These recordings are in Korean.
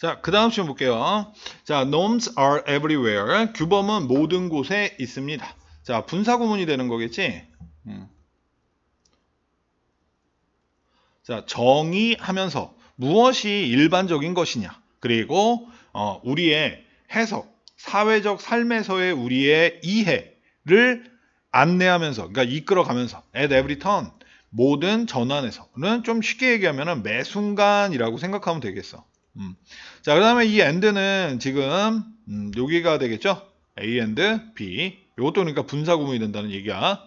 자, 그 다음 시험 볼게요. 자, norms are everywhere. 규범은 모든 곳에 있습니다. 자, 분사구문이 되는 거겠지? 음. 자, 정의하면서 무엇이 일반적인 것이냐. 그리고 어, 우리의 해석, 사회적 삶에서의 우리의 이해를 안내하면서, 그러니까 이끌어가면서 at every turn, 모든 전환에서는 좀 쉽게 얘기하면 매 순간이라고 생각하면 되겠어. 음. 자, 그 다음에 이 엔드는 지금 음, 여기가 되겠죠? A AND B. 이것도 그러니까 분사 구문이 된다는 얘기야.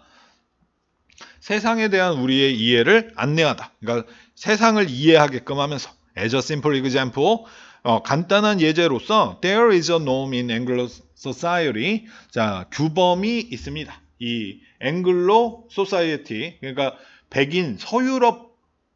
세상에 대한 우리의 이해를 안내하다. 그러니까 세상을 이해하게끔 하면서 as a simple example 어, 간단한 예제로서 there is a norm in Anglo society 자 규범이 있습니다. 이 앵글로 소사이어티 그러니까 백인 서유럽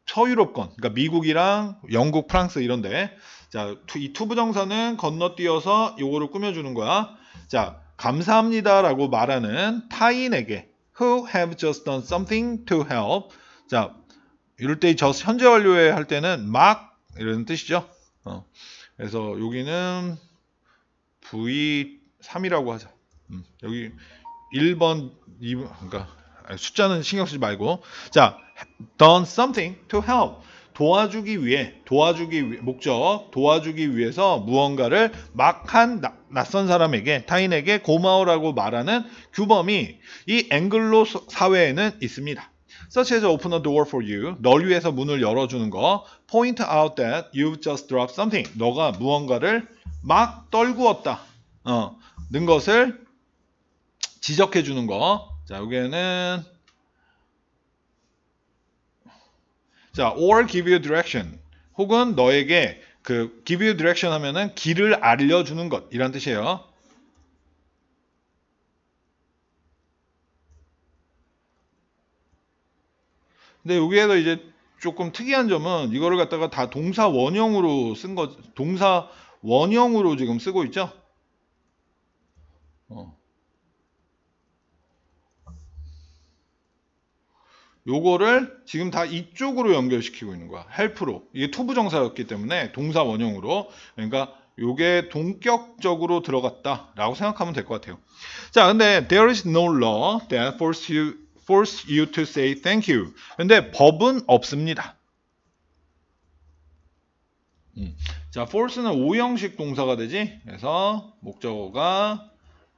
서유럽권, 그러니까 미국이랑 영국, 프랑스 이런데 자, 이투부정서는 건너뛰어서 요거를 꾸며주는 거야. 자, 감사합니다라고 말하는 타인에게 who have just done something to help. 자, 이럴 때 just 현재 완료에 할 때는 막 이런 뜻이죠. 어. 그래서 여기는 V3이라고 하자. 음, 여기 1번, 2번, 그러니까 숫자는 신경 쓰지 말고. 자, done something to help. 도와주기 위해, 도와주기 위 목적, 도와주기 위해서 무언가를 막 한 낯선 사람에게, 타인에게 고마워라고 말하는 규범이 이 앵글로 사회에는 있습니다. such as open a door for you, 널 위해서 문을 열어주는 거, point out that you've just dropped something, 너가 무언가를 막 떨구었다, 어, 는 것을 지적해주는 거, 자, 여기에는 자, or give you direction. 혹은 너에게 그 give you direction 하면은 길을 알려주는 것 이란 뜻이에요. 근데 여기에서 이제 조금 특이한 점은 이거를 갖다가 다 동사 원형으로 쓴 것, 동사 원형으로 지금 쓰고 있죠. 어. 요거를 지금 다 이쪽으로 연결시키고 있는 거야. h 프로 이게 투부 정사였기 때문에 동사 원형으로. 그러니까 요게 동격적으로 들어갔다라고 생각하면 될 것 같아요. 자, 근데 there is no law that force you force you to say thank you. 근데 법은 없습니다. 음. 자, force는 오형식 동사가 되지. 그래서 목적어가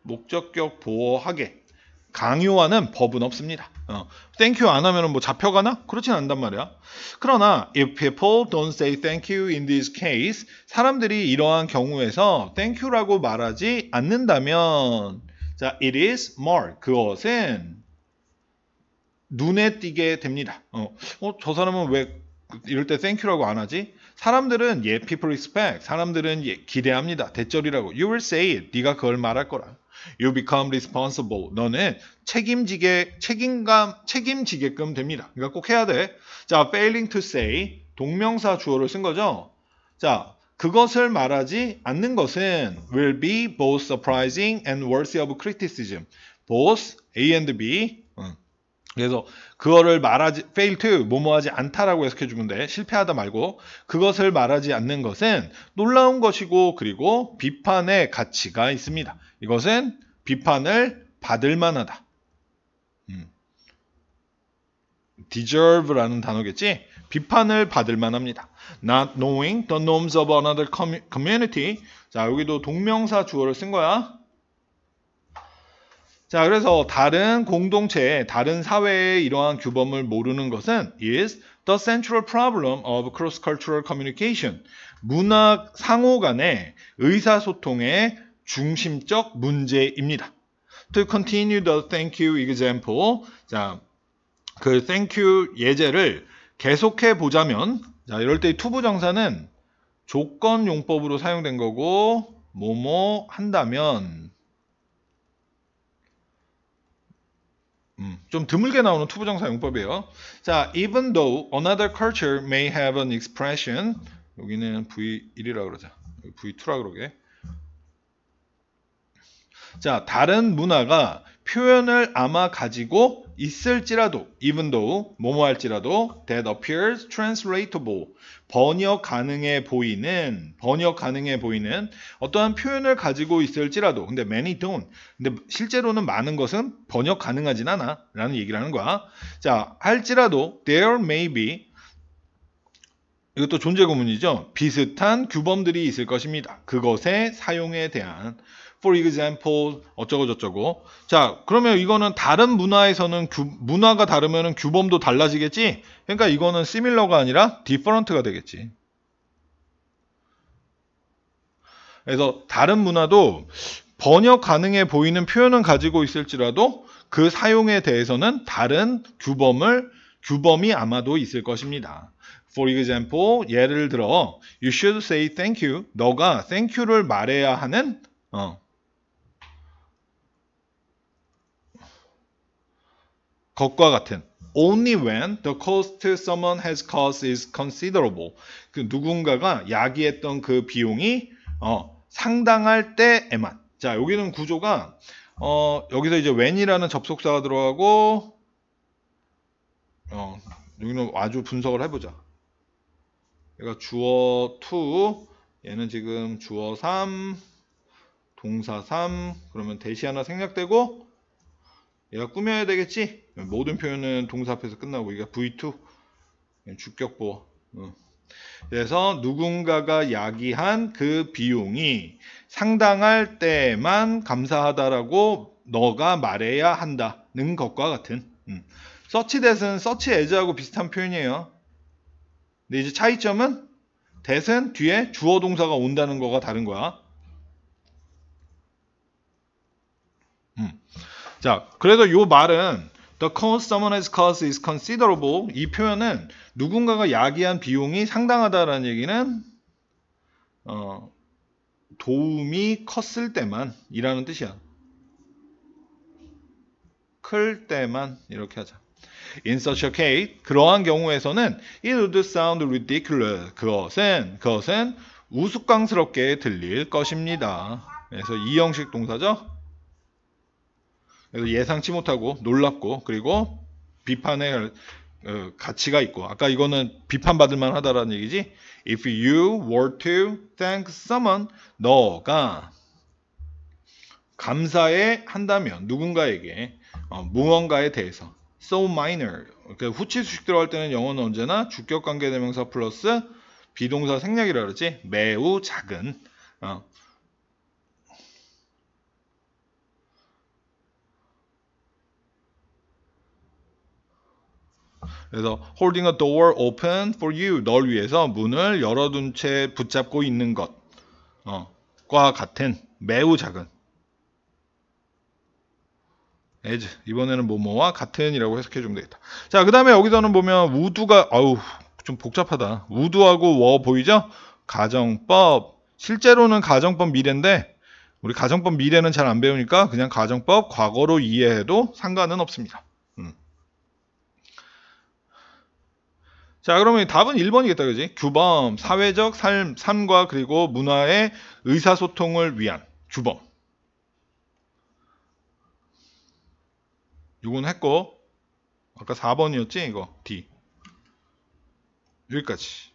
목적격 보호하게 강요하는 법은 없습니다. 어, thank you 안 하면 뭐 잡혀가나? 그렇진 않단 말이야. 그러나 if people don't say thank you in this case 사람들이 이러한 경우에서 thank you라고 말하지 않는다면 자, it is more 그것은 눈에 띄게 됩니다. 어, 어, 저 사람은 왜 이럴 때 thank you라고 안 하지? 사람들은 예, people expect 사람들은 예, 기대합니다. 대절이라고 you will say it 네가 그걸 말할 거라. You become responsible. 너는 책임지게 책임감 책임지게끔 됩니다. 그러니까 꼭 해야 돼. 자, failing to say 동명사 주어를 쓴 거죠. 자, 그것을 말하지 않는 것은 will be both surprising and worthy of criticism. both A and B 그래서 그거를 말하지 fail to 뭐뭐하지 않다라고 해석해 주면 돼. 실패하다 말고 그것을 말하지 않는 것은 놀라운 것이고 그리고 비판의 가치가 있습니다. 이것은 비판을 받을 만하다. 음. deserve라는 단어겠지? 비판을 받을 만합니다. not knowing the norms of another community. 자, 여기도 동명사 주어를 쓴 거야. 자, 그래서 다른 공동체, 다른 사회의 이러한 규범을 모르는 것은 is the central problem of cross-cultural communication. 문화 상호 간의 의사소통의 중심적 문제입니다. To continue the thank you example. 자, 그 thank you 예제를 계속해 보자면, 자, 이럴 때 투부정사는 조건용법으로 사용된 거고, 뭐 뭐 한다면, 음, 좀 드물게 나오는 투부정사 용법이에요. 자, even though another culture may have an expression 여기는 V1이라 그러자. V2라 그러게. 자, 다른 문화가 표현을 아마 가지고 있을지라도 even though 뭐뭐 할지라도 that appears translatable 번역 가능해 보이는 번역 가능해 보이는 어떠한 표현을 가지고 있을지라도 근데 many don't 근데 실제로는 많은 것은 번역 가능하진 않아 라는 얘기를 하는 거야 자 할지라도 there may be 이것도 존재 고문이죠 비슷한 규범들이 있을 것입니다 그것의 사용에 대한 for example 어쩌고저쩌고. 자, 그러면 이거는 다른 문화에서는 규, 문화가 다르면 규범도 달라지겠지? 그러니까 이거는 similar가 아니라 different가 되겠지. 그래서 다른 문화도 번역 가능해 보이는 표현은 가지고 있을지라도 그 사용에 대해서는 다른 규범을 규범이 아마도 있을 것입니다. For example, 예를 들어, you should say thank you. 너가 thank you를 말해야 하는 어, 것과 같은 only when the cost someone has caused is considerable. 그 누군가가 야기했던 그 비용이 어, 상당할 때에만. 자, 여기는 구조가 어, 여기서 이제 when이라는 접속사가 들어가고 어, 여기는 아주 분석을 해 보자. 그러 주어 2 얘는 지금 주어 3 동사 3 그러면 대시 하나 생략되고 얘가 꾸며야 되겠지? 모든 표현은 동사 앞에서 끝나고 얘가 V2 예, 주격보어 그래서 누군가가 야기한 그 비용이 상당할 때만 감사하다라고 너가 말해야 한다는 것과 같은 음. 서치 대은 서치 에즈하고 비슷한 표현이에요. 근데 이제 차이점은 대은 뒤에 주어 동사가 온다는 거가 다른 거야. 음. 자, 그래서 이 말은 The cost someone has cost is considerable. 이 표현은 누군가가 야기한 비용이 상당하다라는 얘기는 어, 도움이 컸을 때만이라는 뜻이야. 클 때만 이렇게 하자. In such a case, 그러한 경우에서는 it would sound ridiculous. 그것은 그것은 우스꽝스럽게 들릴 것입니다. 그래서 이형식 동사죠. 그래서 예상치 못하고 놀랍고 그리고 비판의 어, 가치가 있고 아까 이거는 비판받을 만하다라는 얘기지. If you were to thank someone, 너가 감사해 한다면 누군가에게 어, 무언가에 대해서 so minor 그 후치수식 들어갈 때는 영어는 언제나 주격관계대명사 플러스 비동사 생략이라 그러지 매우 작은 어, 그래서 holding a door open for you 널 위해서 문을 열어둔 채 붙잡고 있는 것과 어, 같은 매우 작은 as 이번에는 뭐뭐와 같은이라고 해석해 주면 되겠다. 자, 그 다음에 여기서는 보면 우두가 아우 좀 복잡하다. 우두하고 워 보이죠? 가정법 실제로는 가정법 미래인데 우리 가정법 미래는 잘 안 배우니까 그냥 가정법 과거로 이해해도 상관은 없습니다. 자 그러면 답은 1번이겠다 그지? 규범, 사회적 삶, 삶과 그리고 문화의 의사소통을 위한 규범 이건 했고 아까 4번이었지 이거 D 여기까지